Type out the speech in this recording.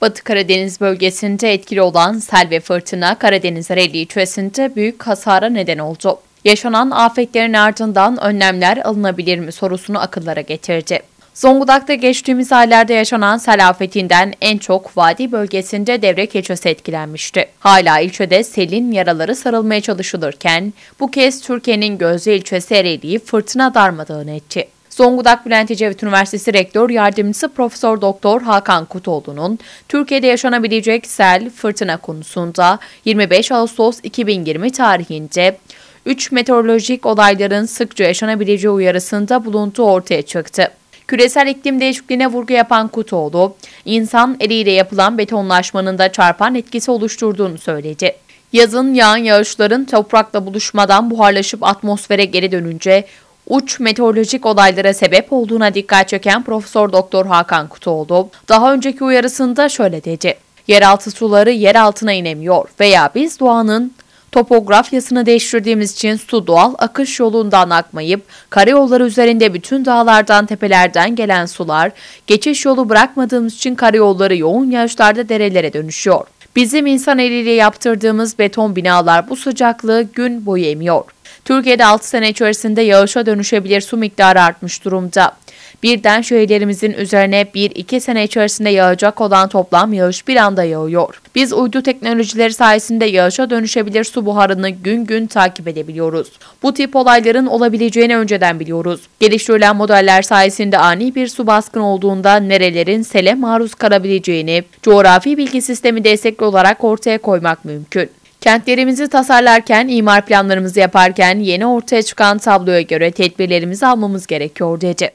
Batı Karadeniz bölgesinde etkili olan sel ve fırtına Karadeniz Rally içerisinde büyük hasara neden oldu. Yaşanan afetlerin ardından önlemler alınabilir mi sorusunu akıllara getirdi. Zonguldak'ta geçtiğimiz aylarda yaşanan sel afetinden en çok vadi bölgesinde Devrek ilçesi etkilenmişti. Hala ilçede selin yaraları sarılmaya çalışılırken bu kez Türkiye'nin Gözde ilçesi Ereğli'yi fırtına darmadağın etti. Zonguldak Bülent Ecevit Üniversitesi Rektör Yardımcısı Profesör Doktor Hakan Kutoğlu'nun Türkiye'de yaşanabilecek sel, fırtına konusunda 25 Ağustos 2020 tarihinde 3 meteorolojik olayların sıkça yaşanabileceği uyarısında bulunduğu ortaya çıktı. Küresel iklim değişikliğine vurgu yapan Kutoğlu, insan eliyle yapılan betonlaşmanın da çarpan etkisi oluşturduğunu söyledi. Yazın yağan yağışların toprakla buluşmadan buharlaşıp atmosfere geri dönünce uç meteorolojik olaylara sebep olduğuna dikkat çeken Profesör Doktor Hakan Kutuoğlu daha önceki uyarısında şöyle dedi. Yeraltı suları yer altına inemiyor veya biz doğanın topografyasını değiştirdiğimiz için su doğal akış yolundan akmayıp karayolları üzerinde bütün dağlardan tepelerden gelen sular geçiş yolu bırakmadığımız için karayolları yoğun yağışlarda derelere dönüşüyor. Bizim insan eliyle yaptırdığımız beton binalar bu sıcaklığı gün boyu emiyor. Türkiye'de 6 sene içerisinde yağışa dönüşebilir su miktarı artmış durumda. Birden şehirlerimizin üzerine 1-2 sene içerisinde yağacak olan toplam yağış bir anda yağıyor. Biz uydu teknolojileri sayesinde yağışa dönüşebilir su buharını gün gün takip edebiliyoruz. Bu tip olayların olabileceğini önceden biliyoruz. Geliştirilen modeller sayesinde ani bir su baskın olduğunda nerelerin sele maruz kalabileceğini coğrafi bilgi sistemi destekli olarak ortaya koymak mümkün. Kentlerimizi tasarlarken, imar planlarımızı yaparken yeni ortaya çıkan tabloya göre tedbirlerimizi almamız gerekiyor dedi.